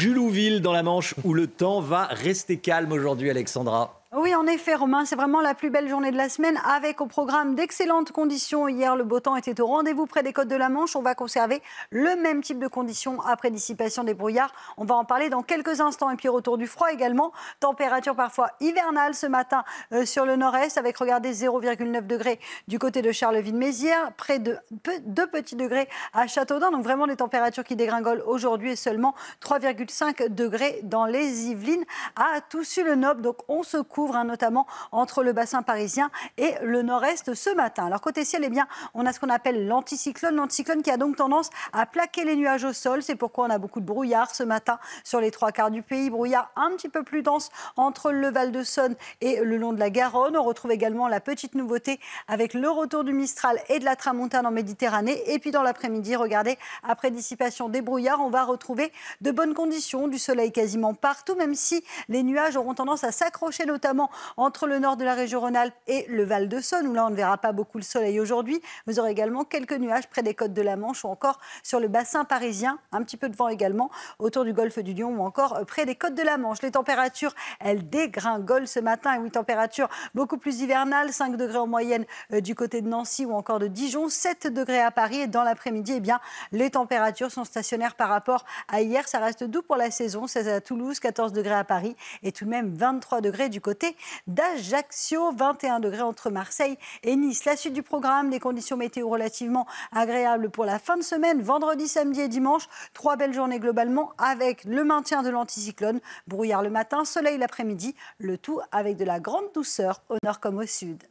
Julouville dans la Manche où le temps va rester calme aujourd'hui, Alexandra. Oui, en effet, Romain, c'est vraiment la plus belle journée de la semaine avec au programme d'excellentes conditions. Hier, le beau temps était au rendez-vous près des côtes de la Manche. On va conserver le même type de conditions après dissipation des brouillards. On va en parler dans quelques instants. Et puis, retour du froid également. Température parfois hivernale ce matin euh, sur le nord-est avec, regardez, 0,9 degrés du côté de Charleville-Mézières, près de 2 petits degrés à Châteaudun. Donc, vraiment des températures qui dégringolent aujourd'hui et seulement 3,5 degrés dans les Yvelines à Toussus-le-Noble. Donc, on se Hein, notamment entre le bassin parisien et le nord-est ce matin. Alors côté ciel, eh bien, on a ce qu'on appelle l'anticyclone, l'anticyclone qui a donc tendance à plaquer les nuages au sol. C'est pourquoi on a beaucoup de brouillard ce matin sur les trois quarts du pays. Brouillard un petit peu plus dense entre le Val-de-Saône et le long de la Garonne. On retrouve également la petite nouveauté avec le retour du Mistral et de la Tramontane en Méditerranée. Et puis dans l'après-midi, regardez, après dissipation des brouillards, on va retrouver de bonnes conditions, du soleil quasiment partout, même si les nuages auront tendance à s'accrocher notamment entre le nord de la région Rhône-Alpes et le Val-de-Saône, où là on ne verra pas beaucoup le soleil aujourd'hui. Vous aurez également quelques nuages près des côtes de la Manche ou encore sur le bassin parisien, un petit peu de vent également autour du golfe du Lion ou encore euh, près des côtes de la Manche. Les températures, elles dégringolent ce matin. Et une température beaucoup plus hivernale, 5 degrés en moyenne euh, du côté de Nancy ou encore de Dijon, 7 degrés à Paris. Et dans l'après-midi, eh bien, les températures sont stationnaires par rapport à hier. Ça reste doux pour la saison, 16 à Toulouse, 14 degrés à Paris et tout de même 23 degrés du côté d'Ajaccio, 21 degrés entre Marseille et Nice. La suite du programme, des conditions météo relativement agréables pour la fin de semaine, vendredi, samedi et dimanche. Trois belles journées globalement avec le maintien de l'anticyclone, brouillard le matin, soleil l'après-midi, le tout avec de la grande douceur au nord comme au sud.